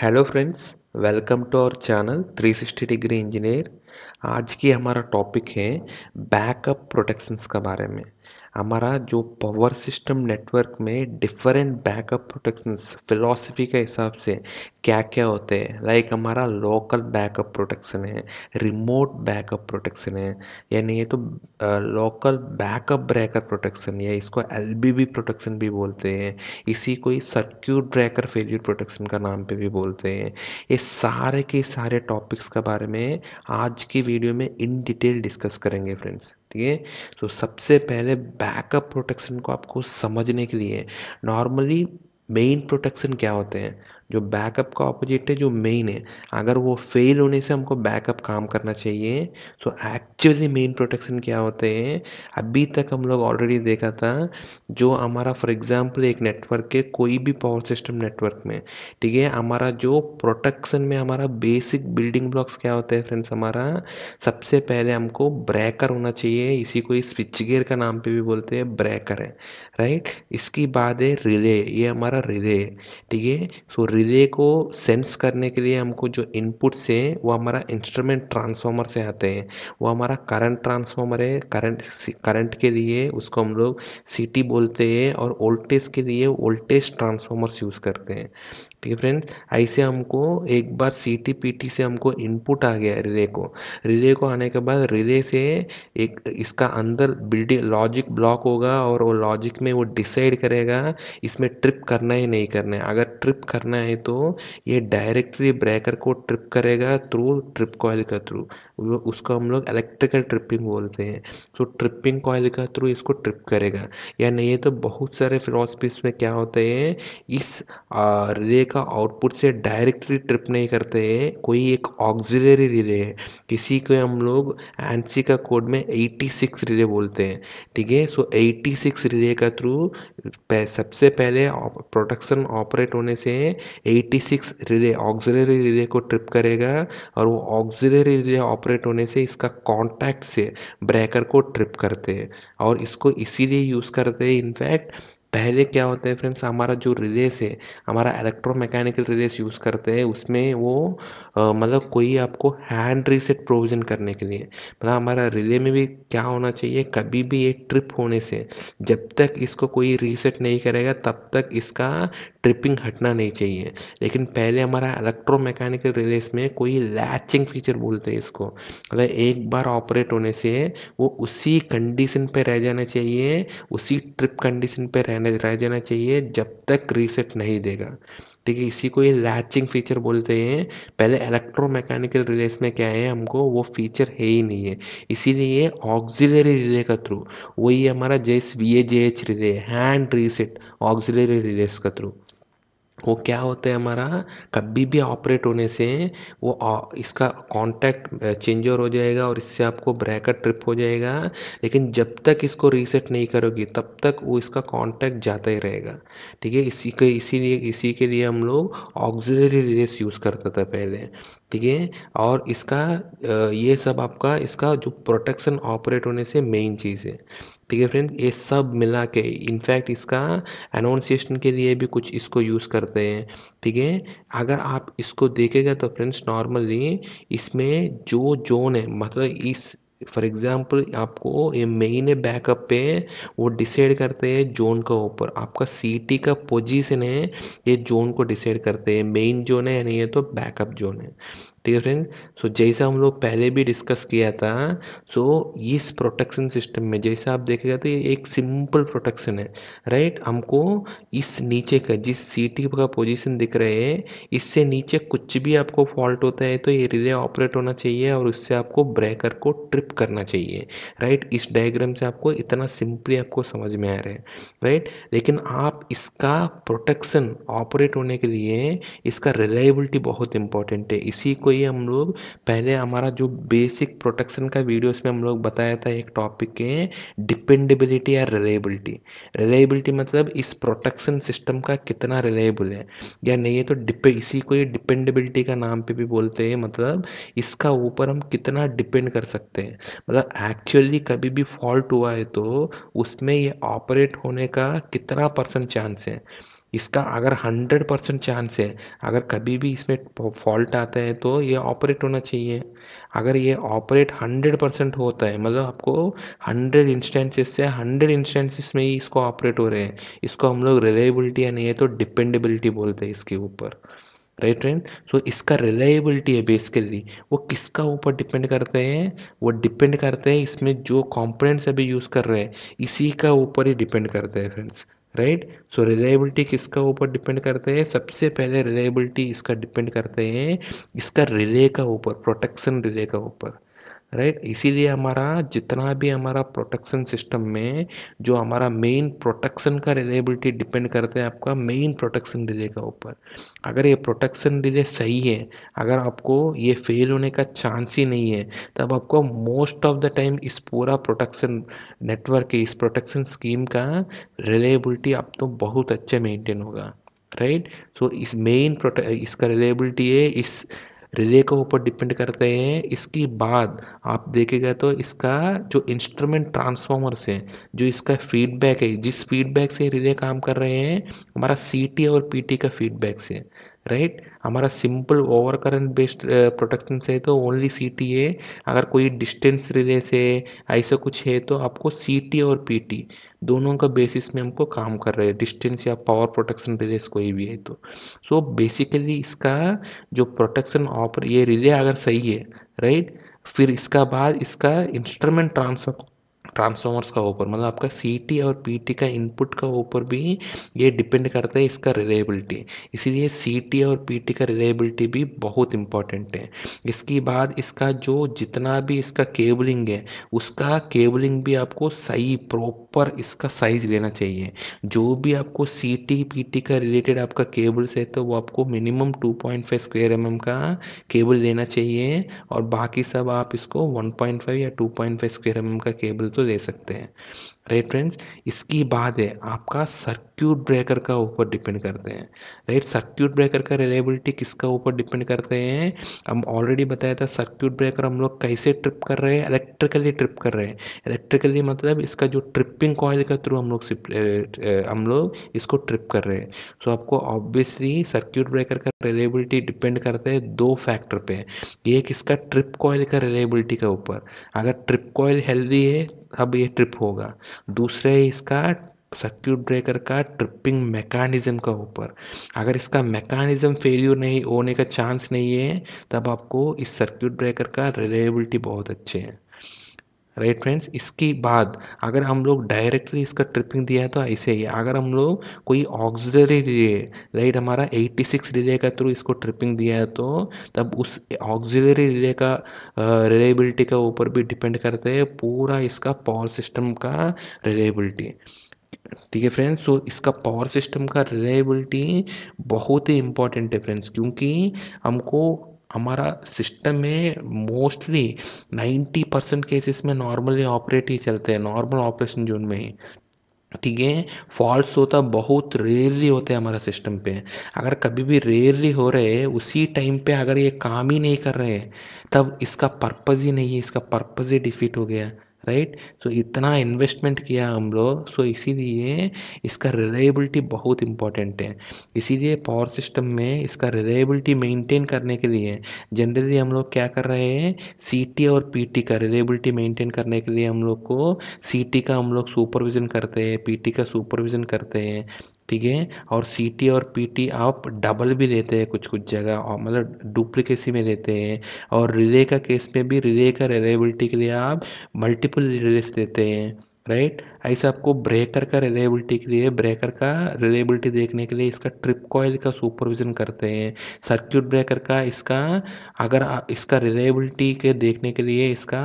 Hello friends welcome to our channel 360 degree engineer आज की हमारा टॉपिक है बैकअप प्रोटेक्शंस के बारे में हमारा जो पावर सिस्टम नेटवर्क में डिफरेंट बैकअप प्रोटेक्शन फिलॉसफी के हिसाब से क्या क्या होते हैं लाइक हमारा लोकल बैकअप प्रोटेक्शन है रिमोट बैकअप प्रोटेक्शन है यानी ये तो लोकल बैकअप ब्रेकर प्रोटेक्शन या इसको एल प्रोटेक्शन भी बोलते हैं इसी को ही सर्क्यूट ब्रेकर फेल्यूर प्रोटेक्शन का नाम पे भी बोलते हैं ये सारे के सारे टॉपिक्स के बारे में आज की वीडियो में इन डिटेल डिस्कस करेंगे फ्रेंड्स ठीक है तो सबसे पहले बैकअप प्रोटेक्शन को आपको समझने के लिए नॉर्मली मेन प्रोटेक्शन क्या होते हैं जो बैकअप का ऑपोजिट है जो मेन है अगर वो फेल होने से हमको बैकअप काम करना चाहिए तो एक्चुअली मेन प्रोटेक्शन क्या होते हैं अभी तक हम लोग ऑलरेडी देखा था जो हमारा फॉर एग्जांपल एक नेटवर्क के कोई भी पावर सिस्टम नेटवर्क में ठीक है हमारा जो प्रोटेक्शन में हमारा बेसिक बिल्डिंग ब्लॉक्स क्या होते हैं फ्रेंड्स हमारा सबसे पहले हमको ब्रेकर होना चाहिए इसी को स्विच गेयर का नाम पर भी बोलते हैं ब्रेकर है राइट इसकी बाद है रिले ये हमारा रिले है ठीक है सो रिले को सेंस करने के लिए हमको जो इनपुट्स है वो हमारा इंस्ट्रूमेंट ट्रांसफार्मर से आते हैं वो हमारा करंट ट्रांसफार्मर है करंट करंट के लिए उसको हम लोग सीटी बोलते हैं और वोल्टेज के लिए वोल्टेज ट्रांसफार्मर्स यूज़ करते हैं ठीक है फ्रेंड ऐसे हमको एक बार सी टी पी टी से हमको इनपुट आ गया रिले को रिले को आने के बाद रिले से एक इसका अंदर बिल्डिंग लॉजिक ब्लॉक होगा और वो लॉजिक में वो डिसाइड करेगा इसमें ट्रिप करना ही नहीं करना है अगर ट्रिप करना है है तो ये डायरेक्टली ब्रेकर को ट्रिप करेगा थ्रू ट्रिप कॉयल का थ्रू उसको हम लोग इलेक्ट्रिकल ट्रिपिंग बोलते हैं तो ट्रिपिंग कॉयल का थ्रू इसको ट्रिप करेगा या नहीं तो बहुत सारे फिलोसफीज में क्या होते हैं इस रिले का आउटपुट से डायरेक्टली ट्रिप नहीं करते हैं कोई एक ऑक्सिलरी रिले है किसी को हम लोग एनसी का कोड में 86 रिले बोलते हैं ठीक है सो 86 रिले का थ्रू सबसे पहले प्रोडक्शन ऑपरेट होने से 86 रिले ऑक्सिलरी रिले को ट्रिप करेगा और वो ऑक्सिलरी रिले ऑपरेट होने से इसका कांटेक्ट से ब्रेकर को ट्रिप करते हैं और इसको इसीलिए यूज़ करते हैं इनफैक्ट पहले क्या होता है फ्रेंड्स हमारा जो रिलेस है हमारा इलेक्ट्रोमैकेनिकल रिलेस यूज़ करते हैं उसमें वो मतलब कोई आपको हैंड रीसेट प्रोविज़न करने के लिए मतलब हमारा रिले में भी क्या होना चाहिए कभी भी एक ट्रिप होने से जब तक इसको कोई रीसेट नहीं करेगा तब तक इसका ट्रिपिंग हटना नहीं चाहिए लेकिन पहले हमारा इलेक्ट्रोमैकेनिकल रिलेस में कोई लैचिंग फीचर बोलते हैं इसको मतलब एक बार ऑपरेट होने से वो उसी कंडीशन पर रह जाना चाहिए उसी ट्रिप कंडीशन पर मैनेज रह जाना चाहिए जब तक रीसेट नहीं देगा ठीक है इसी को ये लैचिंग फीचर बोलते हैं पहले इलेक्ट्रोमैकेनिकल रिलेस में क्या है हमको वो फीचर है ही नहीं है इसीलिए ऑक्सिलरी रिले का थ्रू वही हमारा जैस V A J H relay hand reset auxiliary relays का थ्रू वो क्या होता है हमारा कभी भी ऑपरेट होने से वो इसका कांटेक्ट चेंजर हो जाएगा और इससे आपको ब्रैकेट ट्रिप हो जाएगा लेकिन जब तक इसको रीसेट नहीं करोगी तब तक वो इसका कांटेक्ट जाता ही रहेगा ठीक है इसी के इसीलिए इसी के लिए हम लोग ऑक्सिलरी रेस यूज़ करता था पहले ठीक है और इसका ये सब आपका इसका जो प्रोटेक्शन ऑपरेट होने से मेन चीज़ है ठीक है फ्रेंड ये सब मिला के इनफैक्ट इसका अनाउंसिएशन के लिए भी कुछ इसको यूज़ करते हैं ठीक है अगर आप इसको देखेगा तो फ्रेंड्स नॉर्मली इसमें जो जोन है मतलब इस फॉर एग्जाम्पल आपको ये मेन है बैकअप पे वो डिसाइड करते हैं जोन का ऊपर आपका सीटी का पोजीशन है ये जोन को डिसाइड करते हैं मेन जोन है या नहीं है तो बैकअप जोन है ठीक है फ्रेंड सो जैसा हम लोग पहले भी डिस्कस किया था सो so, इस प्रोटेक्शन सिस्टम में जैसा आप देखेगा तो ये एक सिंपल प्रोटेक्शन है राइट right? हमको इस नीचे का जिस सीटी का पोजीशन दिख रहे हैं इससे नीचे कुछ भी आपको फॉल्ट होता है तो ये रिले ऑपरेट होना चाहिए और उससे आपको ब्रेकर को ट्रिप करना चाहिए राइट right? इस डायग्राम से आपको इतना सिंपली आपको समझ में आ रहा है राइट right? लेकिन आप इसका प्रोटेक्शन ऑपरेट होने के लिए इसका रिलायबिलिटी बहुत इंपॉर्टेंट है इसी को वही हम लोग पहले हमारा जो बेसिक प्रोटेक्शन का वीडियो उसमें हम लोग बताया था एक टॉपिक के डिपेंडेबिलिटी या रिलेबिलिटी रिलेबिलिटी मतलब इस प्रोटेक्शन सिस्टम का कितना रिलेबल है या नहीं है तो डिपे इसी को ये डिपेंडेबिलिटी का नाम पे भी बोलते हैं मतलब इसका ऊपर हम कितना डिपेंड कर सकते हैं मतलब एक्चुअली कभी भी फॉल्ट हुआ है तो उसमें ये ऑपरेट होने का कितना परसेंट चांस है इसका अगर हंड्रेड परसेंट चांस है अगर कभी भी इसमें फॉल्ट आता है तो ये ऑपरेट होना चाहिए अगर ये ऑपरेट हंड्रेड परसेंट होता है मतलब आपको हंड्रेड इंस्टेंसेस से हंड्रेड इंस्टेंसेस में ही इसको ऑपरेट हो रहे हैं इसको हम लोग रिलायबिलिटी या नहीं है तो डिपेंडेबिलिटी बोलते हैं इसके ऊपर राइट फ्रेंड सो इसका रिलायबिलिटी है बेसिकली वो किसका ऊपर डिपेंड करते हैं वो डिपेंड करते हैं इसमें जो कॉम्पोनेंट्स अभी यूज़ कर रहे हैं इसी का ऊपर ही डिपेंड करते हैं फ्रेंड्स राइट सो रिलायबिलिटी किसका ऊपर डिपेंड करते हैं सबसे पहले रिलायबिलिटी इसका डिपेंड करते हैं इसका रिले का ऊपर प्रोटेक्शन रिले का ऊपर राइट इसीलिए हमारा जितना भी हमारा प्रोटेक्शन सिस्टम में जो हमारा मेन प्रोटेक्शन का रिलेबिलिटी डिपेंड करते हैं आपका मेन प्रोटेक्शन डिले का ऊपर अगर ये प्रोटेक्शन डिले सही है अगर आपको ये फेल होने का चांस ही नहीं है तब आपको मोस्ट ऑफ द टाइम इस पूरा प्रोटेक्शन नेटवर्क इस प्रोटेक्शन स्कीम का रिलेबिलिटी आप तो बहुत अच्छे मेंटेन होगा राइट सो so, इस मेन इसका रिलेबिलिटी है इस रिले के ऊपर डिपेंड करते हैं इसके बाद आप देखेगा तो इसका जो इंस्ट्रूमेंट ट्रांसफॉर्मर्स से जो इसका फीडबैक है जिस फीडबैक से रिले काम कर रहे हैं हमारा सी और पी का फीडबैक से राइट हमारा simple over current based protection से तो ओनली सी टी है अगर कोई डिस्टेंस रिले से ऐसा कुछ है तो आपको सी टी और पी टी दोनों का बेसिस में हमको काम कर रहे हैं डिस्टेंस या पावर प्रोटेक्शन रिलेस कोई भी है तो सो so बेसिकली इसका जो प्रोटेक्शन ऑपर ये रिले अगर सही है राइट फिर इसका बाद इसका इंस्ट्रूमेंट ट्रांसफर ट्रांसफार्मर्स का ऊपर मतलब आपका सी और पी का इनपुट का ऊपर भी ये डिपेंड करता है इसका रिलेबिलिटी इसीलिए सी और पी का रिलेबिलिटी भी बहुत इंपॉर्टेंट है इसके बाद इसका जो जितना भी इसका केबलिंग है उसका केबलिंग भी आपको सही प्रॉपर इसका साइज लेना चाहिए जो भी आपको सी टी का रिलेटेड आपका केबल्स है तो वो आपको मिनिमम 2.5 स्क्वायर एम का केबल लेना चाहिए और बाकी सब आप इसको 1.5 या 2.5 स्क्वायर एम का केबल तो तो दे सकते हैं राइट फ्रेंड्स इसकी बाद है आपका सर्क्यूट ब्रेकर का ऊपर डिपेंड करते हैं राइट सर्क्यूट ब्रेकर का रिलेबिलिटी किसका ऊपर डिपेंड करते हैं हम ऑलरेडी बताया था सर्क्यूट ब्रेकर हम लोग कैसे ट्रिप कर रहे हैं इलेक्ट्रिकली ट्रिप कर रहे हैं इलेक्ट्रिकली मतलब इसका जो ट्रिपिंग कॉयल का थ्रू हम लोग हम लोग इसको ट्रिप कर रहे हैं सो so, आपको ऑब्वियसली सर्क्यूट ब्रेकर का रिलेबिलिटी डिपेंड करता है दो फैक्टर पे एक इसका ट्रिप कॉयल का रिलेबिलिटी के ऊपर अगर ट्रिप कॉयल हेल्दी है तब ये ट्रिप होगा दूसरे इसका सर्क्यूट ब्रेकर का ट्रिपिंग मैकानिज़म का ऊपर अगर इसका मैकानिज़म फेल्यूर नहीं होने का चांस नहीं है तब आपको इस सर्क्यूट ब्रेकर का रिलेबिलिटी बहुत अच्छे हैं राइट फ्रेंड्स इसके बाद अगर हम लोग डायरेक्टली इसका ट्रिपिंग दिया है तो ऐसे ही अगर हम लोग कोई ऑक्सिलरी रिले राइट हमारा 86 रिले का थ्रू इसको ट्रिपिंग दिया है तो तब उस ऑक्सिलरी रिले का रिलेबिलिटी के ऊपर भी डिपेंड करते हैं पूरा इसका पावर सिस्टम का रिलेबिलिटी ठीक है फ्रेंड्स तो इसका पावर सिस्टम का रिलायबिलिटी बहुत ही इंपॉर्टेंट है फ्रेंड्स क्योंकि हमको हमारा सिस्टम में मोस्टली 90 परसेंट केसेस में नॉर्मली ऑपरेट ही चलते हैं नॉर्मल ऑपरेशन जोन में ही ठीक है फॉल्ट होता बहुत रेयरली होता है हमारा सिस्टम पे अगर कभी भी रेयरली हो रहे हैं उसी टाइम पे अगर ये काम ही नहीं कर रहे हैं तब इसका पर्पज़ ही नहीं है इसका पर्पज़ ही डिफीट हो गया राइट सो इतना इन्वेस्टमेंट किया हम लोग सो इसीलिए इसका रिलायबिलिटी बहुत इंपॉर्टेंट है इसीलिए पावर सिस्टम में इसका रिलायबिलिटी मेंटेन करने के लिए जनरली हम लोग क्या कर रहे हैं सीटी और पीटी का रिलायबिलिटी मेंटेन करने के लिए हम लोग को सीटी का हम लोग सुपरविज़न करते हैं पीटी का सुपरविज़न करते हैं ठीक है और सीटी और पीटी आप डबल भी लेते हैं कुछ कुछ जगह और मतलब डुप्लीकेसी में लेते हैं और रिले का केस में भी रिले का रिलेबिलिटी के लिए आप मल्टीपल रिलेस देते हैं राइट ऐसे आपको ब्रेकर का रिलेबिलिटी के लिए ब्रेकर का रिलेबिलिटी देखने के लिए इसका ट्रिप कॉयल का सुपरविजन करते हैं सर्क्यूट ब्रेकर का इसका अगर इसका रिलेबिलिटी के देखने के लिए इसका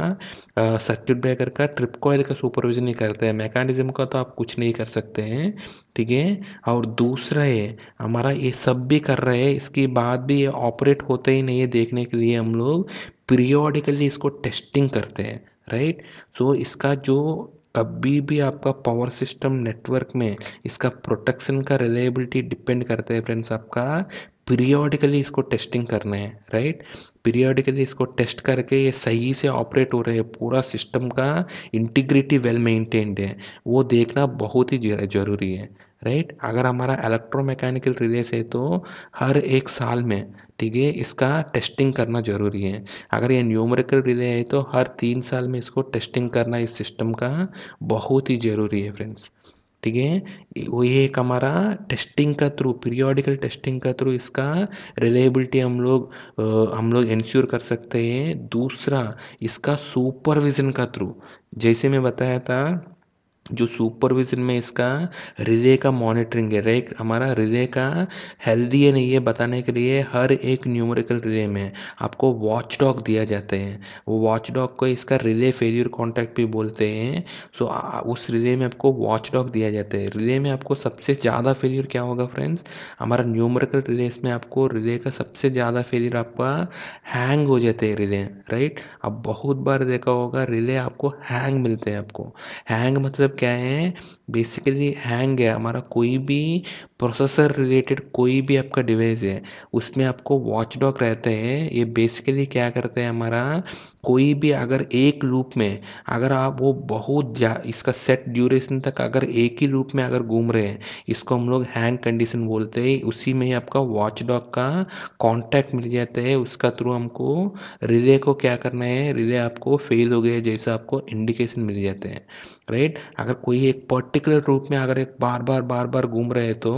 सर्क्यूट ब्रेकर का ट्रिप कॉयल का सुपरविजन नहीं करते हैं मैकेनिज्म का तो आप कुछ नहीं कर सकते हैं ठीक है और दूसरा है हमारा ये सब भी कर रहे हैं इसके बाद भी ये ऑपरेट होते ही नहीं है देखने के लिए हम लोग पीरियोडिकली इसको टेस्टिंग करते हैं राइट सो so, इसका जो कभी भी आपका पावर सिस्टम नेटवर्क में इसका प्रोटेक्शन का रिलायबिलिटी डिपेंड करता है फ्रेंड्स आपका पीरियोडिकली इसको टेस्टिंग करना है राइट पीरियोडिकली इसको टेस्ट करके ये सही से ऑपरेट हो रहे है पूरा सिस्टम का इंटीग्रिटी वेल मेंटेन्ड है वो देखना बहुत ही ज़रूरी है राइट अगर हमारा इलेक्ट्रोमैकेनिकल रिलेस है तो हर एक साल में ठीक है इसका टेस्टिंग करना ज़रूरी है अगर ये न्यूमेरिकल रिले है तो हर तीन साल में इसको टेस्टिंग करना इस सिस्टम का बहुत ही ज़रूरी है फ्रेंड्स ठीक है वो ये एक हमारा टेस्टिंग का थ्रू पीरियोडिकल टेस्टिंग का थ्रू इसका रिलेबिलिटी हम लोग हम लोग इंश्योर कर सकते हैं दूसरा इसका सुपरविज़न का थ्रू जैसे मैं बताया था जो सुपरविज़न में इसका रिले का मॉनिटरिंग है रेक हमारा रिले का हेल्दी है नहीं है बताने के लिए हर एक न्यूमेरिकल रिले में आपको वॉच डॉग दिया जाता है वो वॉच डॉग को इसका रिले फेलियर कॉन्टैक्ट भी बोलते हैं सो उस रिले में आपको वॉच डॉग दिया जाता है रिले में आपको सबसे ज़्यादा फेलियर क्या होगा फ्रेंड्स हमारा न्यूमेरिकल रिले इसमें आपको रिले का सबसे ज़्यादा फेलियर आपका हैंग हो जाता है रिले राइट अब बहुत बार देखा होगा रिले आपको हैंग मिलते हैं आपको हैंग मतलब क्या है बेसिकली हैंग है हमारा कोई भी प्रोसेसर रिलेटेड कोई भी आपका डिवाइस है उसमें आपको वॉच डॉक रहते हैं ये बेसिकली क्या करते हैं हमारा कोई भी अगर एक लूप में अगर आप वो बहुत जा इसका सेट ड्यूरेशन तक अगर एक ही लूप में अगर घूम रहे हैं इसको हम लोग हैंग कंडीशन बोलते हैं उसी में ही आपका वॉच डॉक का कॉन्टैक्ट मिल जाता है उसका थ्रू हमको रिले को क्या करना है रिले आपको फेल हो गया जैसा आपको इंडिकेशन मिल जाते हैं राइट अगर कोई एक पर्टिकुलर रूप में अगर एक बार बार बार बार घूम रहे तो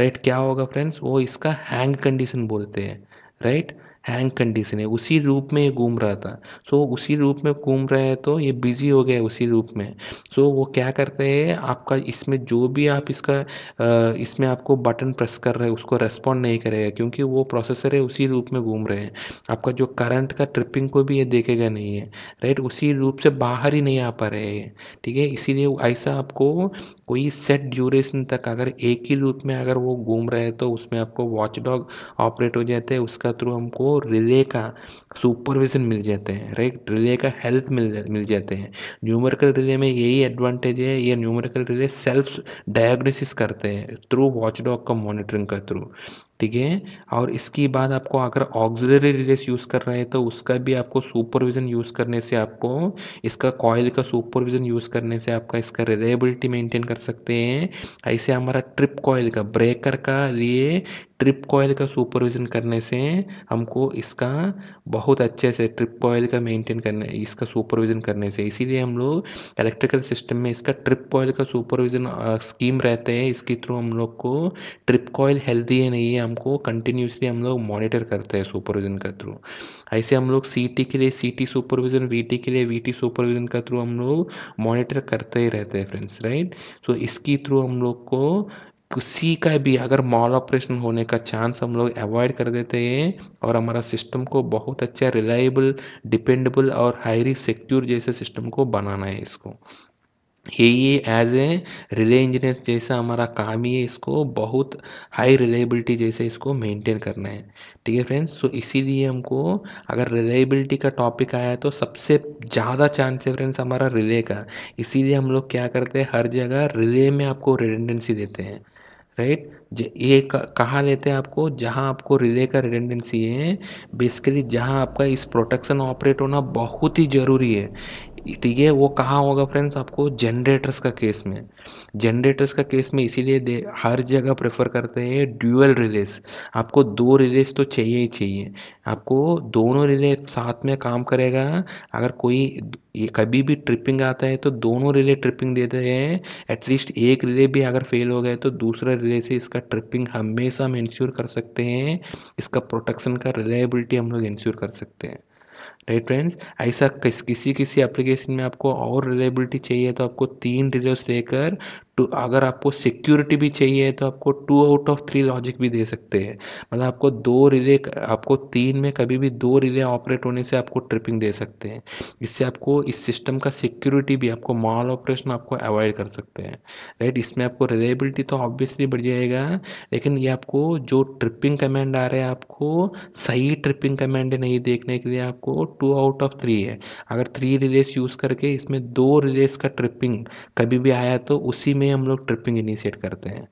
राइट क्या होगा फ्रेंड्स वो इसका हैंग कंडीशन बोलते हैं राइट हैंग कंडीशन है उसी रूप में ये घूम रहा था सो so, उसी रूप में घूम रहा है तो ये बिजी हो गया उसी रूप में सो so, वो क्या करते हैं आपका इसमें जो भी आप इसका इसमें आपको बटन प्रेस कर रहे हैं उसको रेस्पॉन्ड नहीं करेगा क्योंकि वो प्रोसेसर है उसी रूप में घूम रहे हैं आपका जो करंट का ट्रिपिंग को भी ये देखेगा नहीं है राइट उसी रूप से बाहर ही नहीं आ पा रहे हैं ठीक है इसीलिए ऐसा आपको कोई सेट ड्यूरेशन तक अगर एक ही रूप में अगर वो घूम रहे हैं तो उसमें आपको वॉच डॉग ऑपरेट हो जाते हैं उसका थ्रू हमको रिले का सुपरविजन मिल जाते हैं राइट रिले का हेल्प मिल मिल जाते हैं न्यूमेरिकल रिले में यही एडवांटेज है ये न्यूमेरिकल रिले सेल्फ डायग्नोसिस करते हैं थ्रू वॉचडॉग का मॉनिटरिंग का थ्रू ठीक है और इसके बाद आपको अगर ऑक्सिलरी रिलेस यूज़ कर रहे हैं तो उसका भी आपको सुपरविज़न यूज़ करने से आपको इसका कॉयल का सुपरविज़न यूज़ करने से आपका इसका रिलेबिलिटी मेंटेन कर सकते हैं ऐसे हमारा ट्रिप कॉयल का ब्रेकर का लिए ट्रिप कॉयल का सुपरविज़न करने से हमको इसका बहुत अच्छे से ट्रिप कॉयल का मेंटेन करने इसका सुपरविज़न करने से इसीलिए हम लोग इलेक्ट्रिकल सिस्टम में इसका ट्रिप कॉयल का सुपरविज़न स्कीम रहते हैं इसके थ्रू हम लोग को ट्रिप कॉयल हेल्दी है नहीं है सिस्टम को कंटिन्यूसली हम लोग मॉनिटर करते हैं सुपरविज़न के थ्रू ऐसे हम लोग सी के लिए सी सुपरविज़न वी के लिए वी सुपरविज़न के थ्रू हम लोग मॉनिटर करते ही रहते हैं फ्रेंड्स राइट सो इसके थ्रू हम लोग को किसी का भी अगर मॉल ऑपरेशन होने का चांस हम लोग अवॉइड कर देते हैं और हमारा सिस्टम को बहुत अच्छा रिलायबल डिपेंडेबल और हाईली सिक्योर जैसे सिस्टम को बनाना है इसको यही एज ए रिले इंजीनियर जैसा हमारा काम ही है इसको बहुत हाई रिलायबिलिटी जैसे इसको मेंटेन करना है ठीक है फ्रेंड्स तो इसीलिए हमको अगर रिलायबिलिटी का टॉपिक आया तो सबसे ज़्यादा चांस है फ्रेंड्स हमारा रिले का इसीलिए हम लोग क्या करते हैं हर जगह रिले में आपको रिडेंडेंसी देते हैं राइट ये कहाँ लेते हैं आपको जहाँ आपको रिले का रिडेंडेंसी है बेसिकली जहाँ आपका इस प्रोटेक्शन ऑपरेट होना बहुत ही ज़रूरी है ठीक है वो कहाँ होगा फ्रेंड्स आपको जनरेटर्स का केस में जनरेटर्स का केस में इसीलिए हर जगह प्रेफर करते हैं ड्यूअल रिलेस आपको दो रिलेस तो चाहिए ही चाहिए आपको दोनों रिले साथ में काम करेगा अगर कोई ये कभी भी ट्रिपिंग आता है तो दोनों रिले ट्रिपिंग देते हैं एटलीस्ट एक रिले भी अगर फेल हो गए तो दूसरा रिले से इसका ट्रिपिंग हमेशा हम इंश्योर कर सकते हैं इसका प्रोटेक्शन का रिलायबिलिटी हम लोग इंश्योर कर सकते हैं राइट फ्रेंड्स ऐसा किसी किसी एप्लीकेशन में आपको और रिलेबिलिटी चाहिए तो आपको तीन डिलेस लेकर टू अगर आपको सिक्योरिटी भी चाहिए तो आपको two out of three logic भी दे सकते हैं मतलब आपको दो रिले आपको तीन में कभी भी दो रिले ऑपरेट होने से आपको ट्रिपिंग दे सकते हैं इससे आपको इस सिस्टम का सिक्योरिटी भी आपको मॉल ऑपरेशन आपको अवॉइड कर सकते हैं राइट इसमें आपको रिलेबिलिटी तो ऑब्वियसली बढ़ जाएगा लेकिन ये आपको जो ट्रिपिंग कमेंड आ रहा है आपको सही ट्रिपिंग कमेंड नहीं देखने के लिए आपको टू आउट ऑफ थ्री है अगर थ्री रिलेस यूज़ करके इसमें दो रिलेस का ट्रिपिंग कभी भी आया तो उसी में में हम लोग ट्रिपिंग इनिशिएट करते हैं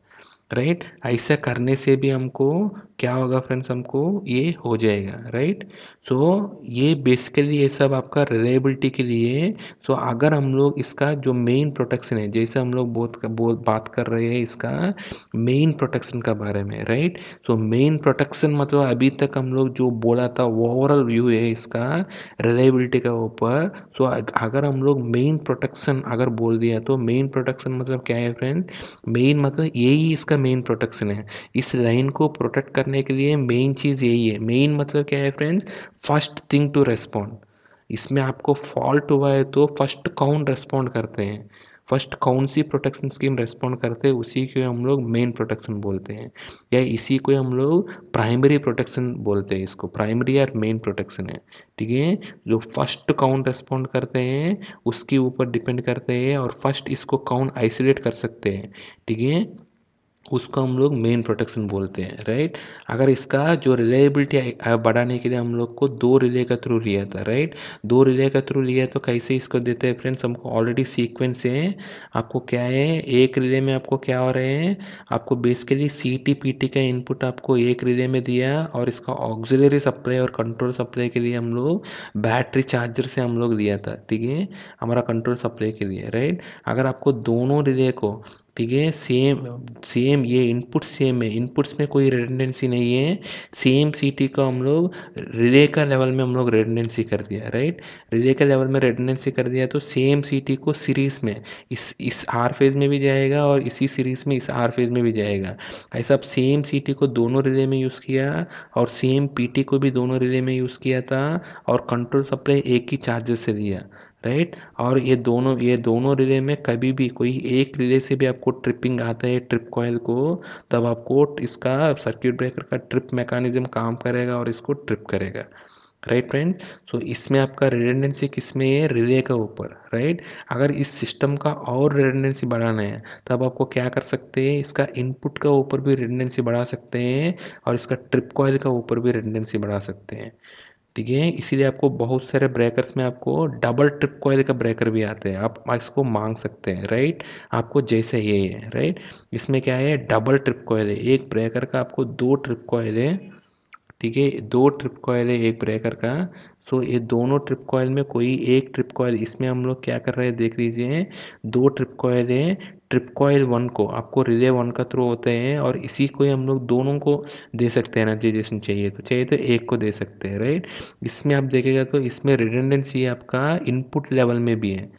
राइट ऐसा करने से भी हमको क्या होगा फ्रेंड्स हमको ये हो जाएगा राइट सो so, ये बेसिकली ये सब आपका रिलायबिलिटी के लिए है सो so, अगर हम लोग इसका जो मेन प्रोटेक्शन है जैसे हम लोग बहुत बहुत बात कर रहे हैं इसका मेन प्रोटेक्शन का बारे में राइट सो मेन प्रोटेक्शन मतलब अभी तक हम लोग जो बोला था ओवरऑल व्यू है इसका रिलायबिलिटी का ऊपर सो so, अगर हम लोग मेन प्रोटेक्शन अगर बोल दिया तो मेन प्रोटेक्शन मतलब क्या है फ्रेंड मेन मतलब यही इसका मेन प्रोटेक्शन है इस लाइन को प्रोटेक्ट कर करने के लिए मेन चीज़ यही है मेन मतलब क्या है friends first thing to respond इसमें आपको फॉल्ट हुआ है तो फर्स्ट कौन रेस्पॉन्ड करते हैं फर्स्ट कौन सी प्रोटेक्शन स्कीम रेस्पॉन्ड करते हैं उसी को हम लोग मेन प्रोटेक्शन बोलते हैं या इसी को हम लोग प्राइमरी प्रोटेक्शन बोलते हैं इसको प्राइमरी या मेन प्रोटेक्शन है ठीक है जो फर्स्ट कौन रेस्पॉन्ड करते हैं उसके ऊपर डिपेंड करते हैं और फर्स्ट इसको कौन आइसोलेट कर सकते हैं ठीक है उसको हम लोग मेन प्रोटेक्शन बोलते हैं राइट अगर इसका जो रिलायबिलिटी बढ़ाने के लिए हम लोग को दो रिले के थ्रू लिया था राइट दो रिले के थ्रू लिया तो कैसे इसको देते हैं फ्रेंड्स हमको ऑलरेडी सीक्वेंस है आपको क्या है एक रिले में आपको क्या हो रहे हैं आपको basically C T P T का इनपुट आपको एक रिले में दिया और इसका ऑक्जिलरी सप्लाई और कंट्रोल सप्लाई के लिए हम लोग बैटरी चार्जर से हम लोग लिया था ठीक है हमारा कंट्रोल सप्लाई के लिए राइट अगर आपको दोनों रिले को ठीक है सेम सेम ये इनपुट सेम है इनपुट्स में कोई रेडेंडेंसी नहीं है सेम सीटी का हम लोग रिले का लेवल में हम लोग रेडेंडेंसी कर दिया राइट रिले का लेवल में रेडेंडेंसी कर दिया तो सेम सीटी को सीरीज़ में इस इस आर फेज में भी जाएगा और इसी सीरीज़ में इस आर फेज में भी जाएगा ऐसा अब सेम सी को दोनों रिले में यूज़ किया और सेम पी को भी दोनों रिले में यूज़ किया था और कंट्रोल सप्लाई एक ही चार्जेस से दिया राइट और ये दोनों ये दोनों रिले में कभी भी कोई एक रिले से भी आपको ट्रिपिंग आता है ट्रिप कॉयल को तब आपको इसका सर्किट ब्रेकर का ट्रिप मैकानिजम काम करेगा और इसको ट्रिप करेगा राइट फ्रेंड सो तो इसमें आपका रिडेंडेंसी किस में है रिले के ऊपर राइट अगर इस सिस्टम का और रिडेंडेंसी बढ़ाना है तब आपको क्या कर सकते हैं इसका इनपुट का ऊपर भी रिडेंडेंसी बढ़ा सकते हैं और इसका ट्रिप कॉयल का ऊपर भी रिडेंडेंसी बढ़ा सकते हैं ठीक है इसीलिए आपको बहुत सारे ब्रेकर्स में आपको डबल ट्रिप कॉयल का ब्रेकर भी आते हैं आप इसको मांग सकते हैं राइट आपको जैसे ये है राइट इसमें क्या है डबल ट्रिप कॉयल है एक ब्रेकर का आपको दो ट्रिप कॉयल है ठीक है दो ट्रिप कॉयल है एक ब्रेकर का सो ये दोनों ट्रिप कॉयल में कोई एक ट्रिप कॉयल इसमें हम लोग क्या कर रहे हैं देख लीजिए दो ट्रिप कॉयल है ट्रिप कॉयल वन को आपको रिले वन का थ्रू होते हैं और इसी को ही हम लोग दोनों को दे सकते हैं एनर्जी जिसमें चाहिए तो चाहिए तो एक को दे सकते हैं राइट इसमें आप देखेगा तो इसमें रिडेंडेंसी आपका इनपुट लेवल में भी है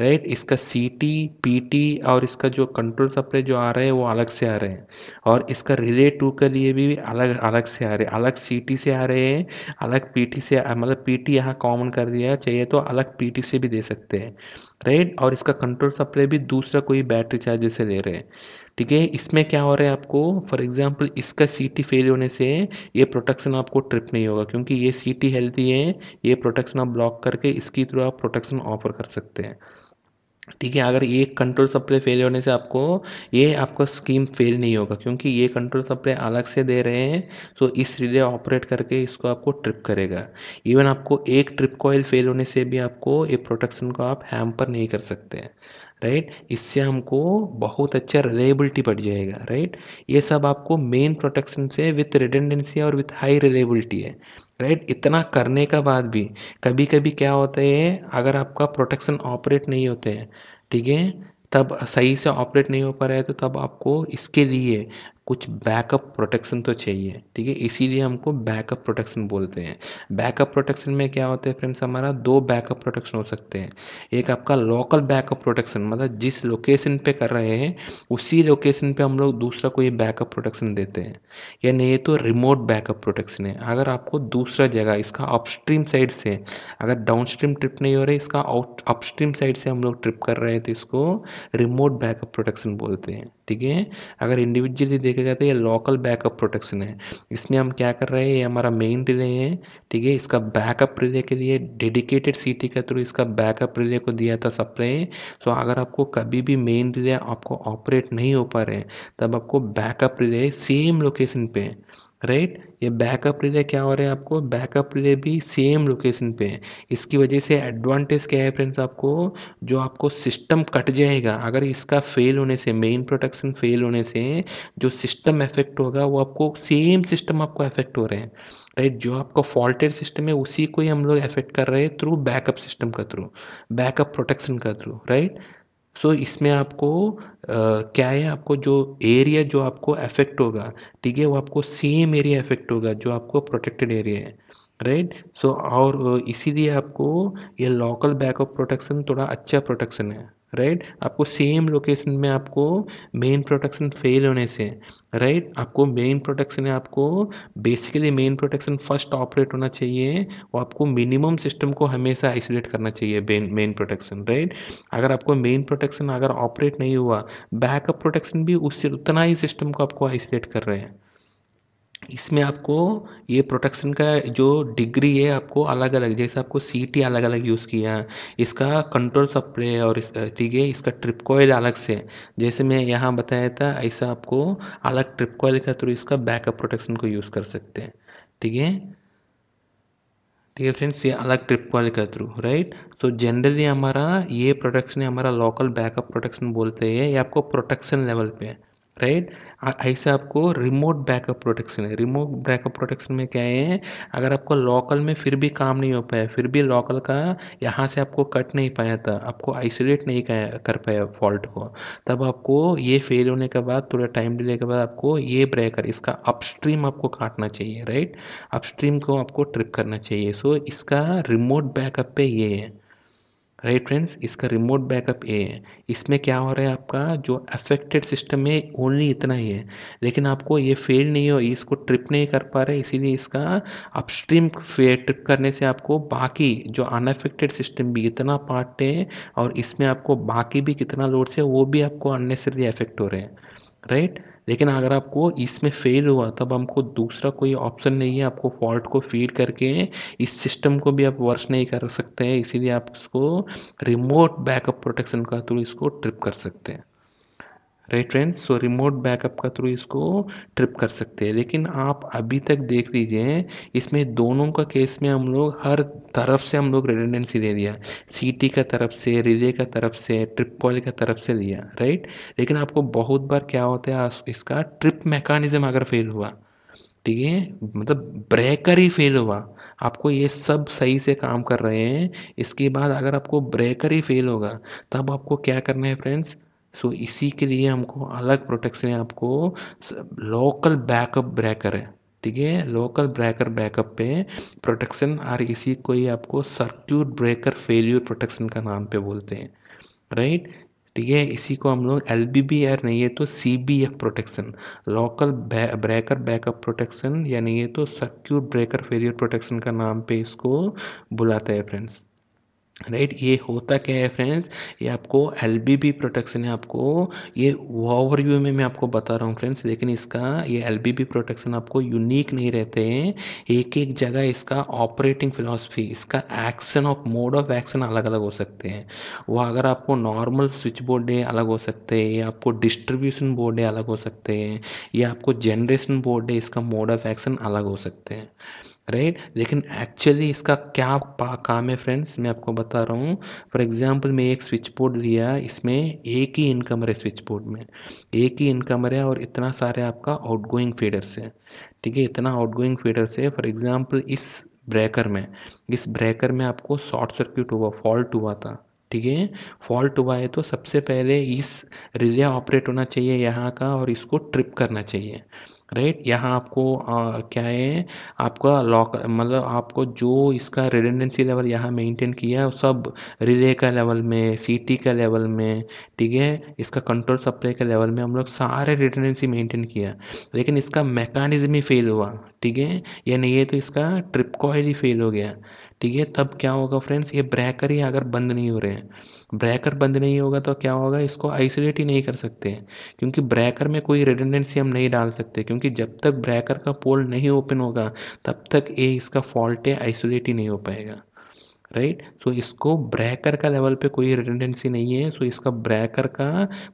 राइट इसका सी टी पी टी और इसका जो कंट्रोल सप्लाई जो आ रहे हैं वो अलग से आ रहे हैं और इसका रिले टू के लिए भी अलग अलग से आ रहे हैं अलग सी टी से आ रहे हैं अलग पी टी से मतलब पी टी यहाँ कॉमन कर दिया चाहिए तो अलग पी टी से भी दे सकते हैं राइट और इसका कंट्रोल सप्लाई भी दूसरा कोई बैटरी चार्जेस से ले रहे हैं ठीक है इसमें क्या हो रहा है आपको फॉर एग्जांपल इसका सीटी फेल होने से ये प्रोटेक्शन आपको ट्रिप नहीं होगा क्योंकि ये सीटी हेल्दी है ये प्रोटेक्शन आप ब्लॉक करके इसके थ्रू आप प्रोटेक्शन ऑफर कर सकते हैं ठीक है अगर ये कंट्रोल सप्लाई फेल होने से आपको ये आपका स्कीम फेल नहीं होगा क्योंकि ये कंट्रोल सप्लाई अलग से दे रहे हैं सो इस रिले ऑपरेट करके इसको आपको ट्रिप करेगा इवन आपको एक ट्रिप कॉयल फेल होने से भी आपको ये प्रोटेक्शन को आप हैम्पर नहीं कर सकते हैं राइट इससे हमको बहुत अच्छा रिलेबिलिटी बढ़ जाएगा राइट ये सब आपको मेन प्रोटेक्शन से विथ रिडेंडेंसी और विथ हाई रिलेबिलिटी है राइट इतना करने का बाद भी कभी कभी क्या होता है अगर आपका प्रोटेक्शन ऑपरेट नहीं होते हैं ठीक है तब सही से ऑपरेट नहीं हो पा रहा है तो तब आपको इसके लिए कुछ बैकअप प्रोटेक्शन तो चाहिए ठीक है इसीलिए हमको बैकअप प्रोटेक्शन बोलते हैं बैकअप प्रोटेक्शन में क्या होता है फ्रेंड्स हमारा दो बैकअप प्रोटेक्शन हो सकते हैं एक आपका लोकल बैकअप प्रोटेक्शन मतलब जिस लोकेशन पे कर रहे हैं उसी लोकेशन पे हम लोग दूसरा कोई बैकअप प्रोटेक्शन देते हैं या नहीं तो रिमोट बैकअप प्रोटेक्शन है अगर आपको दूसरा जगह इसका अपस्ट्रीम साइड से अगर डाउन ट्रिप नहीं हो रही इसका अपस्ट्रीम साइड से हम लोग ट्रिप कर रहे हैं तो इसको रिमोट बैकअप प्रोटेक्शन बोलते हैं ठीक है अगर इंडिविजुअली देखा जाए तो ये लोकल बैकअप प्रोटेक्शन है इसमें हम क्या कर रहे हैं ये हमारा मेन रिले है ठीक है इसका बैकअप रिले के लिए डेडिकेटेड सीटी के थ्रू इसका बैकअप रिले को दिया था सप्लाई सो तो अगर आपको कभी भी मेन रिले आपको ऑपरेट नहीं हो पा रहे तब आपको बैकअप रिले सेम लोकेशन पे राइट ये बैकअप रिले क्या हो रहा है आपको बैकअप रिले भी सेम लोकेशन पे है इसकी वजह से एडवांटेज क्या है फ्रेंड्स आपको जो आपको सिस्टम कट जाएगा अगर इसका फेल होने से मेन प्रोटेक्शन फेल होने से जो सिस्टम इफेक्ट होगा वो आपको सेम सिस्टम आपको इफेक्ट हो रहे हैं राइट जो आपका फॉल्टेड सिस्टम है उसी को ही हम लोग इफेक्ट कर रहे हैं थ्रू बैकअप सिस्टम का थ्रू बैकअप प्रोटेक्शन का थ्रू राइट सो इसमें आपको क्या है आपको जो एरिया जो आपको अफेक्ट होगा ठीक है वो आपको सेम एरिया अफेक्ट होगा जो आपको प्रोटेक्टेड एरिया है राइट सो और इसीलिए आपको ये लोकल बैकअप प्रोटेक्शन थोड़ा अच्छा प्रोटेक्शन है राइट आपको सेम लोकेशन में आपको मेन प्रोटेक्शन फेल होने से राइट आपको मेन प्रोटेक्शन आपको basically main protection first operate होना चाहिए और आपको मिनिमम सिस्टम को हमेशा आइसोलेट करना चाहिए मेन प्रोटेक्शन राइट अगर आपको मेन प्रोटेक्शन अगर ऑपरेट नहीं हुआ बैकअप प्रोटेक्शन भी उससे उतना ही सिस्टम को आपको आइसोलेट कर रहे हैं इसमें आपको ये प्रोटेक्शन का जो डिग्री है आपको अलग अलग जैसे आपको सी टी अलग अलग यूज़ किया इसका कंट्रोल सप्ले है और इस ठीक है इसका ट्रिप कोयल अलग से जैसे मैं यहाँ बताया था ऐसा आपको अलग ट्रिप कोयल का थ्रू इसका बैकअप प्रोटेक्शन को यूज़ कर सकते हैं ठीक है ठीक है फ्रेंड्स ये अलग ट्रिप कॉल के थ्रू राइट तो जनरली हमारा ये प्रोटेक्शन है हमारा लोकल बैकअप प्रोटेक्शन बोलते हैं ये आपको प्रोटेक्शन लेवल पे है राइट ऐसे आपको रिमोट बैकअप प्रोटेक्शन है रिमोट बैकअप प्रोटेक्शन में क्या है अगर आपको लोकल में फिर भी काम नहीं हो पाया फिर भी लोकल का यहाँ से आपको कट नहीं पाया था आपको आइसोलेट नहीं कर पाया फॉल्ट को तब आपको ये फेल होने के बाद थोड़ा टाइम डिले के बाद आपको ये ब्रेकर इसका अपस्ट्रीम आपको काटना चाहिए राइट अपस्ट्रीम को आपको ट्रिप करना चाहिए सो इसका रिमोट बैकअप पे ये है राइट फ्रेंड्स इसका रिमोट बैकअप ए है इसमें क्या हो रहा है आपका जो अफेक्टेड सिस्टम है ओनली इतना ही है लेकिन आपको ये फेल नहीं हो इसको ट्रिप नहीं कर पा रहे इसीलिए इसका अपस्ट्रीम ट्रिप करने से आपको बाकी जो अनअफेक्टेड सिस्टम भी इतना पार्ट है और इसमें आपको बाकी भी कितना लोड्स है वो भी आपको अननेसरली अफेक्ट हो रहे हैं राइट लेकिन अगर आपको इसमें फेल हुआ तब हमको दूसरा कोई ऑप्शन नहीं है आपको फॉल्ट को फीड करके इस सिस्टम को भी आप वर्ष नहीं कर सकते हैं इसीलिए आप इसको रिमोट बैकअप प्रोटेक्शन का थ्रू इसको ट्रिप कर सकते हैं right friends so remote backup का थ्रू इसको ट्रिप कर सकते हैं लेकिन आप अभी तक देख लीजिए इसमें दोनों का केस में हम लोग हर तरफ से हम लोग रेडेंडेंसी दे दिया सीटी का तरफ से रिले का तरफ से ट्रिप कॉल का तरफ से दिया राइट लेकिन आपको बहुत बार क्या होता है इसका ट्रिप मैकानिज़म अगर फेल हुआ ठीक है मतलब ब्रेकर ही फेल हुआ आपको ये सब सही से काम कर रहे हैं इसके बाद अगर आपको ब्रेकर ही फेल होगा तब आपको क्या करना है फ्रेंड्स सो so, इसी के लिए हमको अलग प्रोटेक्शन है आपको लोकल बैकअप ब्रेकर है ठीक है लोकल ब्रेकर बैकअप पे प्रोटेक्शन और इसी को ही आपको सर्क्यूट ब्रेकर फेल्यूर प्रोटेक्शन का नाम पे बोलते हैं राइट ठीक है इसी को हम लोग एल बी बी आर नहीं है तो C B F protection local breaker backup protection या नहीं है तो सर्क्यूट ब्रेकर फेलियर प्रोटेक्शन का नाम पे इसको बुलाते हैं फ्रेंड्स राइट ये होता क्या है फ्रेंड्स ये आपको एल बी बी प्रोटेक्शन है आपको ये ओवरव्यू में मैं आपको बता रहा हूँ फ्रेंड्स लेकिन इसका ये एल बी बी प्रोटेक्शन आपको यूनिक नहीं रहते हैं एक एक जगह इसका ऑपरेटिंग फिलोसफी इसका action of mode of action अलग अलग हो सकते हैं वो अगर आपको नॉर्मल स्विच बोर्ड है अलग हो सकते हैं या आपको डिस्ट्रीब्यूशन बोर्ड है अलग हो सकते हैं या आपको जनरेशन बोर्ड है इसका मोड ऑफ एक्शन अलग हो सकते हैं राइट right? लेकिन एक्चुअली इसका क्या काम है फ्रेंड्स मैं आपको बता रहा हूँ फॉर एग्जांपल मैं एक स्विच बोर्ड लिया इसमें एक ही इनकम है स्विच बोर्ड में एक ही इनकम है और इतना सारे आपका आउटगोइंग फीडर्स है ठीक है इतना आउटगोइंग फीडर्स है फॉर एग्जांपल इस ब्रेकर में इस ब्रेकर में आपको शॉर्ट सर्किट हुआ फॉल्ट हुआ था ठीक है फॉल्ट हुआ है तो सबसे पहले इस रिले ऑपरेट होना चाहिए यहाँ का और इसको ट्रिप करना चाहिए राइट यहाँ आपको आ, क्या है आपका लॉक मतलब आपको जो इसका रेडेंडेंसी लेवल यहाँ मेंटेन किया है सब रिले का लेवल में सीटी का लेवल में ठीक है इसका कंट्रोल सप्लाई का लेवल में हम लोग सारे रेडेंडेंसी मेंटेन किया लेकिन इसका मैकेनिज्म ही फेल हुआ ठीक है या नहीं है तो इसका ट्रिप कॉयल ही फेल हो गया ठीक है तब क्या होगा फ्रेंड्स ये ब्रैकर ही अगर बंद नहीं हो रहे हैं ब्रैकर बंद नहीं होगा तो क्या होगा इसको आइसोलेट ही नहीं कर सकते क्योंकि ब्रैकर में कोई रेडेंडेंसी हम नहीं डाल सकते क्योंकि जब तक ब्रैकर का पोल नहीं ओपन होगा तब तक ये इसका फॉल्ट है आइसोलेट ही नहीं हो पाएगा राइट सो इसको ब्रैकर का लेवल पे कोई रिटेंडेंसी नहीं है सो so इसका ब्रैकर का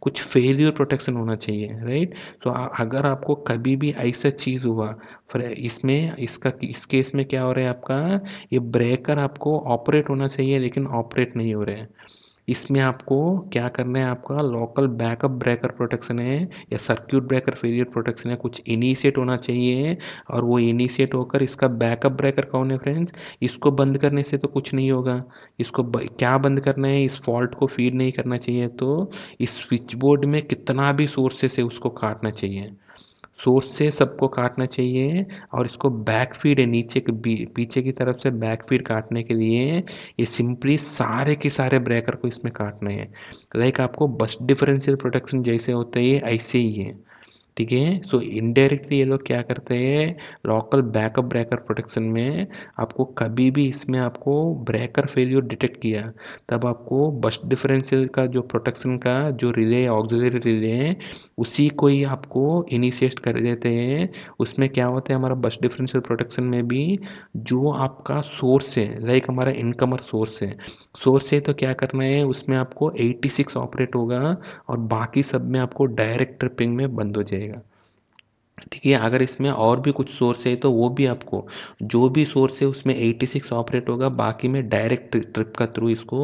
कुछ फेलियर प्रोटेक्शन होना चाहिए राइट सो so अगर आपको कभी भी ऐसा चीज़ हुआ फिर इसमें इसका इस केस में क्या हो रहा है आपका ये ब्रेकर आपको ऑपरेट होना चाहिए लेकिन ऑपरेट नहीं हो रहा है इसमें आपको क्या करना है आपका लोकल बैकअप ब्रेकर प्रोटेक्शन है या सर्क्यूट ब्रेकर फेलियर प्रोटेक्शन है कुछ इनिशिएट होना चाहिए और वो इनिशिएट होकर इसका बैकअप ब्रेकर कौन है फ्रेंड्स इसको बंद करने से तो कुछ नहीं होगा इसको ब, क्या बंद करना है इस फॉल्ट को फीड नहीं करना चाहिए तो इस स्विच बोर्ड में कितना भी सोर्सेस है उसको काटना चाहिए सोर्स से सबको काटना चाहिए और इसको बैक फीड है नीचे के पीछे की तरफ से बैक फीड काटने के लिए ये सिंपली सारे के सारे ब्रेकर को इसमें काटना है लाइक आपको बस डिफरेंशियल प्रोटेक्शन जैसे होता है ऐसे ही है ठीक है सो इनडायरेक्टली ये लोग क्या करते हैं लोकल बैकअप ब्रेकर प्रोटेक्शन में आपको कभी भी इसमें आपको ब्रेकर फेलियर डिटेक्ट किया तब आपको बस डिफरेंशियल का जो प्रोटेक्शन का जो रिले ऑक्सीजरी रिले है उसी को ही आपको इनिशिएट कर देते हैं उसमें क्या होता है हमारा बस डिफरेंशियल प्रोटेक्शन में भी जो आपका सोर्स है लाइक हमारा इनकमर सोर्स है सोर्स है तो क्या करना है उसमें आपको 86 ऑपरेट होगा और बाकी सब में आपको डायरेक्ट ट्रिपिंग में बंद हो जाएगा ठीक है अगर इसमें और भी कुछ सोर्स है तो वो भी आपको जो भी सोर्स है उसमें 86 ऑपरेट होगा बाकी में डायरेक्ट ट्रिप का थ्रू इसको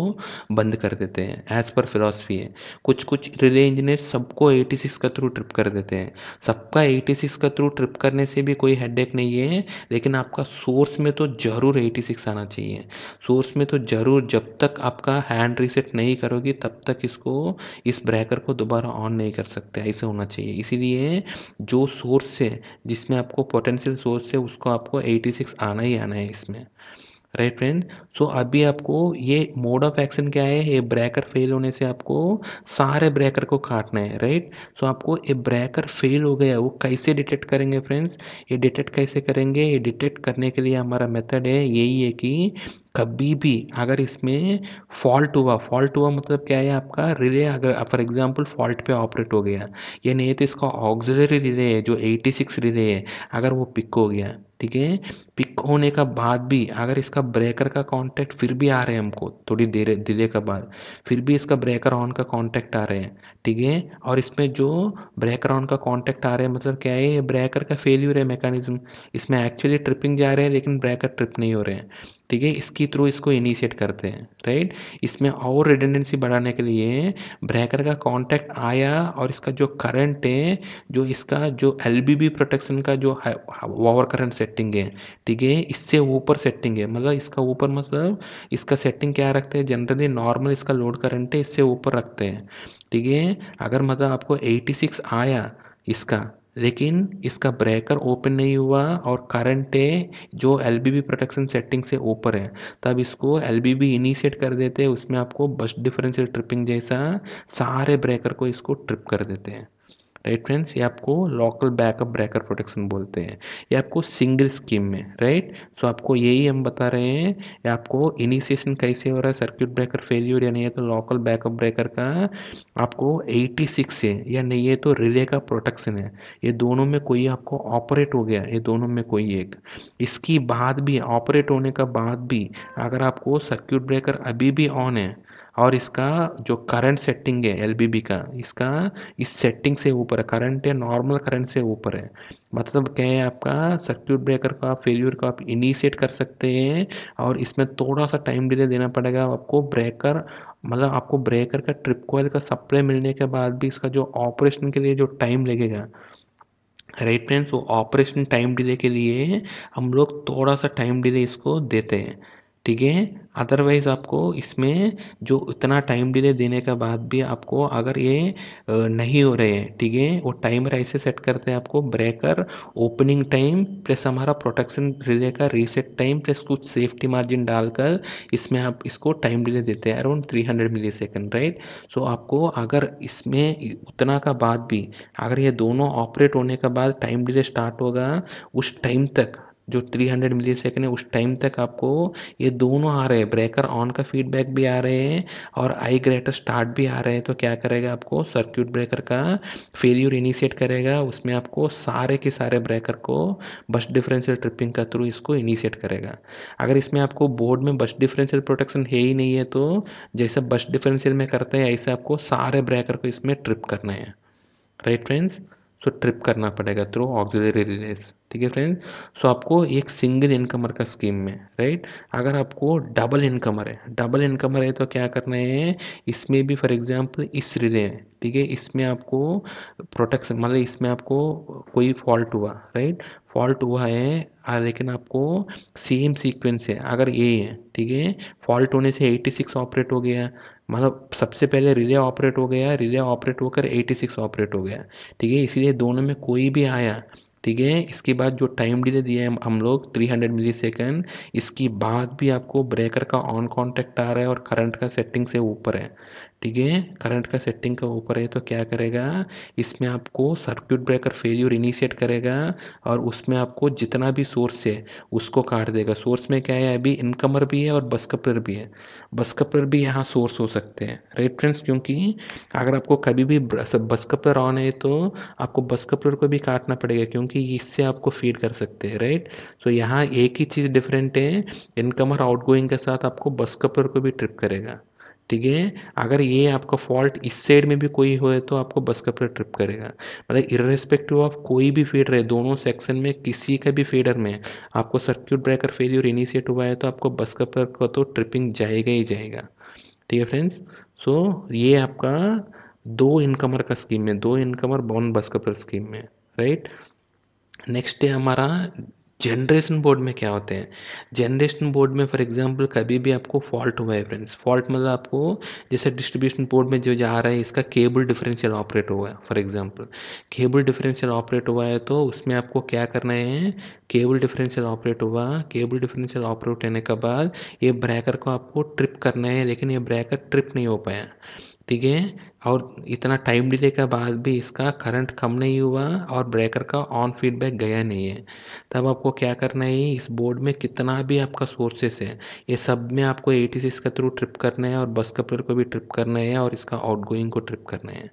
बंद कर देते हैं एज पर फिलोसफी है कुछ कुछ रिले इंजीनियर सबको 86 का थ्रू ट्रिप कर देते हैं सबका 86 का थ्रू ट्रिप करने से भी कोई हेडेक नहीं है लेकिन आपका सोर्स में तो ज़रूर एटी आना चाहिए सोर्स में तो ज़रूर जब तक आपका हैंड रिसेट नहीं करोगे तब तक इसको इस ब्रेकर को दोबारा ऑन नहीं कर सकते ऐसे होना चाहिए इसीलिए जो सोर्स सोर्स से जिसमें आपको पोटेंशियल सोर्स से उसको आपको 86 आना ही आना है इसमें राइट फ्रेंड सो अभी आपको ये मोड ऑफ एक्शन क्या है ये ब्रेकर फेल होने से आपको सारे ब्रेकर को काटना है राइट right? सो so, आपको ये ब्रेकर फेल हो गया वो कैसे डिटेक्ट करेंगे फ्रेंड्स ये डिटेक्ट कैसे करेंगे ये डिटेक्ट करने के लिए हमारा मेथड है यही है कि कभी भी अगर इसमें फॉल्ट हुआ फॉल्ट हुआ मतलब क्या है आपका रिले अगर फॉर एग्जांपल फॉल्ट पे ऑपरेट हो गया या नहीं तो इसका ऑक्सिलरी रिले है जो 86 रिले है अगर वो पिक हो गया ठीक है पिक होने का बाद भी अगर इसका ब्रेकर का कांटेक्ट फिर भी आ रहे हैं हमको थोड़ी देर डिले के बाद फिर भी इसका ब्रेकर ऑन का कांटेक्ट आ रहे हैं ठीक है और इसमें जो ब्रेकर ऑन का कांटेक्ट आ रहे हैं मतलब क्या है ये ब्रेकर का फेल्यूर है मैकेनिज्म इसमें एक्चुअली ट्रिपिंग जा रहे हैं लेकिन ब्रेकर ट्रिप नहीं हो रहे हैं ठीक है इसकी इसके थ्रू इसको इनिशिएट करते हैं राइट इसमें और रिडेंडेंसी बढ़ाने के लिए ब्रेकर का कांटेक्ट आया और इसका जो करंट है जो इसका जो एल प्रोटेक्शन का जो ओवर करंट सेटिंग है ठीक है इससे ऊपर सेटिंग है मतलब इसका ऊपर मतलब इसका सेटिंग क्या रखते हैं जनरली नॉर्मल इसका लोड करंट है इससे ऊपर रखते हैं ठीक है अगर मतलब आपको एटी आया इसका लेकिन इसका ब्रेकर ओपन नहीं हुआ और करंट है जो एल प्रोटेक्शन सेटिंग से ऊपर है तब इसको एल इनिशिएट कर देते हैं उसमें आपको बस डिफरेंशियल ट्रिपिंग जैसा सारे ब्रेकर को इसको ट्रिप कर देते हैं राइट फ्रेंड्स ये आपको लोकल बैकअप ब्रेकर प्रोटेक्शन बोलते हैं ये आपको सिंगल स्कीम में राइट सो आपको यही हम बता रहे हैं ये आपको इनिशिएशन कैसे हो रहा है सर्किट ब्रेकर फेल्यूर या नहीं है तो लोकल बैकअप ब्रेकर का आपको 86 है या नहीं है तो रिले का प्रोटेक्शन है ये दोनों में कोई आपको ऑपरेट हो गया ये दोनों में कोई एक इसकी बाद भी ऑपरेट होने का बाद भी अगर आपको सर्क्यूट ब्रेकर अभी भी ऑन है और इसका जो करंट सेटिंग है एल का इसका इस सेटिंग से ऊपर है करंट है नॉर्मल करंट से ऊपर है मतलब क्या है आपका सर्क्यूट ब्रेकर का फेल्यूर का आप इनिशिएट कर सकते हैं और इसमें थोड़ा सा टाइम डिले देना पड़ेगा आपको ब्रेकर मतलब आपको ब्रेकर का ट्रिप कोयल का सप्लाई मिलने के बाद भी इसका जो ऑपरेशन के लिए जो टाइम लगेगा राइट फ्रेंड्स वो ऑपरेशन टाइम डिले के लिए हम लोग थोड़ा सा टाइम डिले इसको देते हैं ठीक है अदरवाइज़ आपको इसमें जो इतना टाइम डिले देने के बाद भी आपको अगर ये नहीं हो रहे हैं ठीक है वो टाइमर ऐसे सेट करते हैं आपको ब्रेकर ओपनिंग टाइम प्लस हमारा प्रोटेक्शन रिले का रीसेट टाइम प्लस कुछ सेफ्टी मार्जिन डालकर इसमें आप इसको टाइम डिले देते हैं around three hundred millisecond right so आपको अगर इसमें उतना का बाद भी अगर ये दोनों ऑपरेट होने के बाद टाइम डिले स्टार्ट होगा उस टाइम तक जो 300 मिली सेकेंड है उस टाइम तक आपको ये दोनों आ रहे हैं ब्रेकर ऑन का फीडबैक भी आ रहे हैं और आई ग्रेटर स्टार्ट भी आ रहे हैं तो क्या करेगा आपको सर्क्यूट ब्रेकर का फेल्यूर इनिशिएट करेगा उसमें आपको सारे के सारे ब्रेकर को बस डिफरेंशियल ट्रिपिंग का थ्रू इसको इनिशिएट करेगा अगर इसमें आपको बोर्ड में बस डिफरेंशियल प्रोटेक्शन है ही नहीं है तो जैसे बस डिफरेंशियल में करते हैं ऐसे आपको सारे ब्रेकर को इसमें ट्रिप करना है राइट फ्रेंड्स सो तो ट्रिप करना पड़ेगा थ्रू ऑक्सीजरी रिलेस ठीक है फ्रेंड सो आपको एक सिंगल इनकमर का स्कीम में राइट अगर आपको डबल इनकमर है डबल इनकमर है तो क्या करना है इसमें भी फॉर एग्जांपल इस रिले है ठीक है इसमें आपको प्रोटेक्शन मतलब इसमें आपको कोई फॉल्ट हुआ राइट फॉल्ट हुआ है लेकिन आपको सेम सीक्वेंस है अगर ए है ठीक है फॉल्ट होने से 86 ऑपरेट हो गया मतलब सबसे पहले रिले ऑपरेट हो गया रिले ऑपरेट होकर 86 ऑपरेट हो गया ठीक है इसीलिए दोनों में कोई भी आया ठीक है इसके बाद जो टाइम डिले दिया है हम लोग 300 मिली सेकेंड इसके बाद भी आपको ब्रेकर का ऑन कॉन्टैक्ट आ रहा है और करंट का सेटिंग से ऊपर है ठीक है करंट का सेटिंग का ऊपर है तो क्या करेगा इसमें आपको सर्क्यूट ब्रेकर फेल्यूर इनिशिएट करेगा और उसमें आपको जितना भी सोर्स है उसको काट देगा सोर्स में क्या है अभी इनकमर भी है और बस बसकपर भी है बस बसकपर भी यहाँ सोर्स हो सकते हैं राइट फ्रेंड्स क्योंकि अगर आपको कभी भी बस बसकपर ऑन है तो आपको बस बसकपर को भी काटना पड़ेगा क्योंकि इससे आपको फीड कर सकते हैं राइट सो तो यहाँ एक ही चीज़ डिफरेंट है इनकमर आउट के साथ आपको बस बसकपर को भी ट्रिप करेगा ठीक है अगर ये आपका फॉल्ट इस साइड में भी कोई हो तो आपको बस का फिर ट्रिप करेगा मतलब इरेस्पेक्टिव ऑफ कोई भी फीडर है दोनों सेक्शन में किसी का भी फीडर में आपको सर्क्यूट ब्रेकर फेलियर इनिशिएट हुआ है तो आपको बस का फिर का तो ट्रिपिंग जाएगा ही जाएगा ठीक है फ्रेंड्स सो ये आपका दो इनकमर का स्कीम है दो इनकमर बॉन बस फिर स्कीम में राइट नेक्स्ट है हमारा जनरेशन बोर्ड में क्या होते हैं जनरेशन बोर्ड में फॉर एग्जांपल कभी भी आपको फॉल्ट हुआ है फ्रेंड्स फॉल्ट मतलब आपको जैसे डिस्ट्रीब्यूशन बोर्ड में जो जा रहा है इसका केबल डिफरेंशियल ऑपरेट हुआ है for example cable differential operate हुआ है तो उसमें आपको क्या करना है केबल डिफरेंशियल ऑपरेट हुआ केबल डिफरेंशियल ऑपरेट होने के बाद ये ब्रैकर को आपको ट्रिप करना है लेकिन ये ब्रैकर ट्रिप नहीं हो पाया ठीक है और इतना टाइम डिले के बाद भी इसका करंट कम नहीं हुआ और ब्रेकर का ऑन फीडबैक गया नहीं है तब आपको क्या करना है इस बोर्ड में कितना भी आपका सोर्सेस है ये सब में आपको ए टी के थ्रू ट्रिप करना है और बस कपलर को भी ट्रिप करना है और इसका आउट को ट्रिप करना है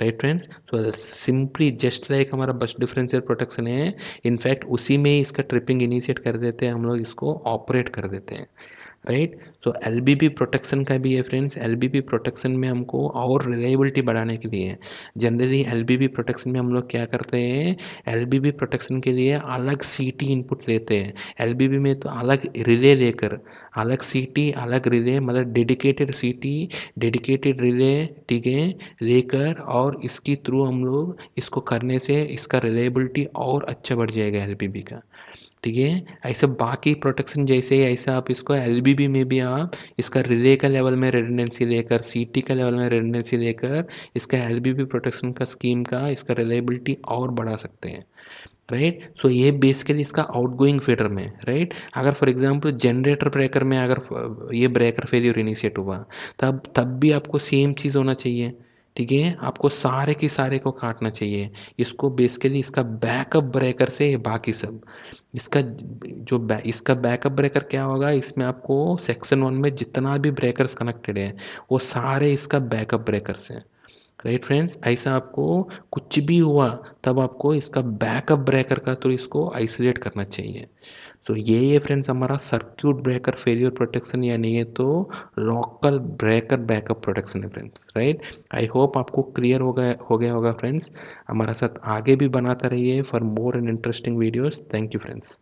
right friends so simply just like हमारा बस डिफरेंशियल प्रोटेक्शन है इनफैक्ट उसी में ही इसका ट्रिपिंग इनिशिएट कर देते हैं हम लोग इसको ऑपरेट कर देते हैं राइट सो एल प्रोटेक्शन का भी है फ्रेंड्स एल प्रोटेक्शन में हमको और रिलायबिलिटी बढ़ाने के लिए जनरली एल प्रोटेक्शन में हम लोग क्या करते हैं एल प्रोटेक्शन के लिए अलग सी इनपुट लेते हैं एल में तो अलग रिले लेकर अलग सीटी अलग रिले मतलब डेडिकेटेड सीटी डेडिकेटेड रिले ठीक है लेकर और इसके थ्रू हम लोग इसको करने से इसका रिलेबिलिटी और अच्छा बढ़ जाएगा एल का ठीक है ऐसे बाकी प्रोटेक्शन जैसे ही ऐसा आप इसको एल में भी आप इसका रिले का लेवल में रेडिडेंसी लेकर सीटी का लेवल में रेडिडेंसी लेकर इसका एल प्रोटेक्शन का स्कीम का इसका रिलेबिलिटी और बढ़ा सकते हैं राइट सो ये बेसिकली इसका आउटगोइंग फेडर में राइट अगर फॉर एग्जांपल जनरेटर ब्रेकर में अगर ये ब्रेकर फेलियर इनिशिएट हुआ तब तब भी आपको सेम चीज़ होना चाहिए ठीक है आपको सारे के सारे को काटना चाहिए इसको बेसिकली इसका बैकअप ब्रेकर से बाकी सब इसका जो बै, इसका बैकअप ब्रेकर क्या होगा इसमें आपको सेक्शन वन में जितना भी ब्रेकर्स कनेक्टेड है वो सारे इसका बैकअप ब्रेकर से राइट फ्रेंड्स ऐसा आपको कुछ भी हुआ तब आपको इसका बैकअप ब्रेकर का तो इसको आइसोलेट करना चाहिए तो ये है फ्रेंड्स हमारा सर्क्यूट ब्रेकर फेलियर प्रोटेक्शन या नहीं है तो लोकल ब्रेकर बैकअप प्रोटेक्शन है फ्रेंड्स राइट आई होप आपको क्लियर हो गया हो गया होगा फ्रेंड्स हमारा साथ आगे भी बनाता रहिए for more and interesting videos thank you friends